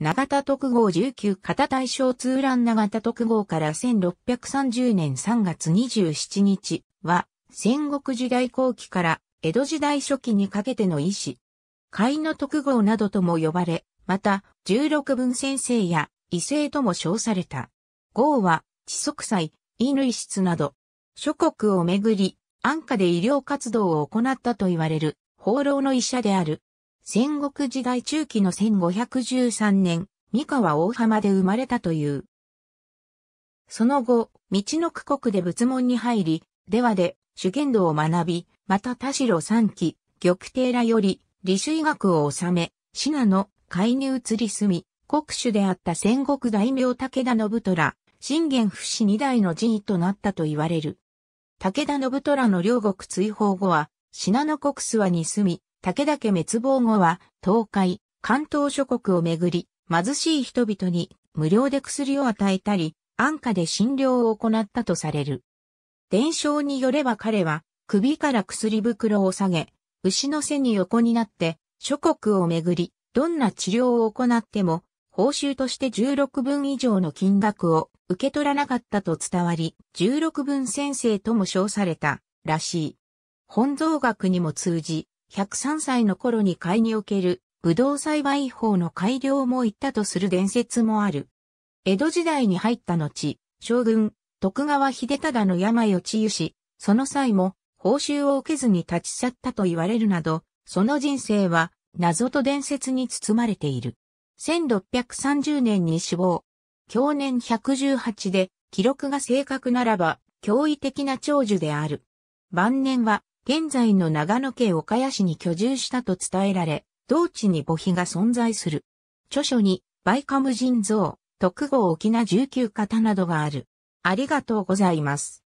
長田特号19型大正通覧長田特号から1630年3月27日は戦国時代後期から江戸時代初期にかけての医師。海の特号などとも呼ばれ、また十六分先生や異性とも称された。号は地息祭、衣類室など諸国をめぐり安価で医療活動を行ったと言われる放浪の医者である。戦国時代中期の1513年、三河大浜で生まれたという。その後、道の区国で仏門に入り、ではで修験道を学び、また田代三期、玉帝らより、理主医学を治め、信濃、海に移り住み、国主であった戦国大名武田信虎、信玄不死二代の寺位となったと言われる。武田信虎の両国追放後は、信濃国諏訪に住み、武田家滅亡後は、東海、関東諸国をめぐり、貧しい人々に無料で薬を与えたり、安価で診療を行ったとされる。伝承によれば彼は、首から薬袋を下げ、牛の背に横になって、諸国をめぐり、どんな治療を行っても、報酬として16分以上の金額を受け取らなかったと伝わり、16分先生とも称されたらしい。本草学にも通じ、103歳の頃に会における、武道ウ栽培法の改良も行ったとする伝説もある。江戸時代に入った後、将軍、徳川秀忠の病を治癒し、その際も、報酬を受けずに立ち去ったと言われるなど、その人生は、謎と伝説に包まれている。1630年に死亡。去年118で、記録が正確ならば、驚異的な長寿である。晩年は、現在の長野県岡谷市に居住したと伝えられ、同地に墓碑が存在する。著書に、バイカム人像、特号沖縄19型などがある。ありがとうございます。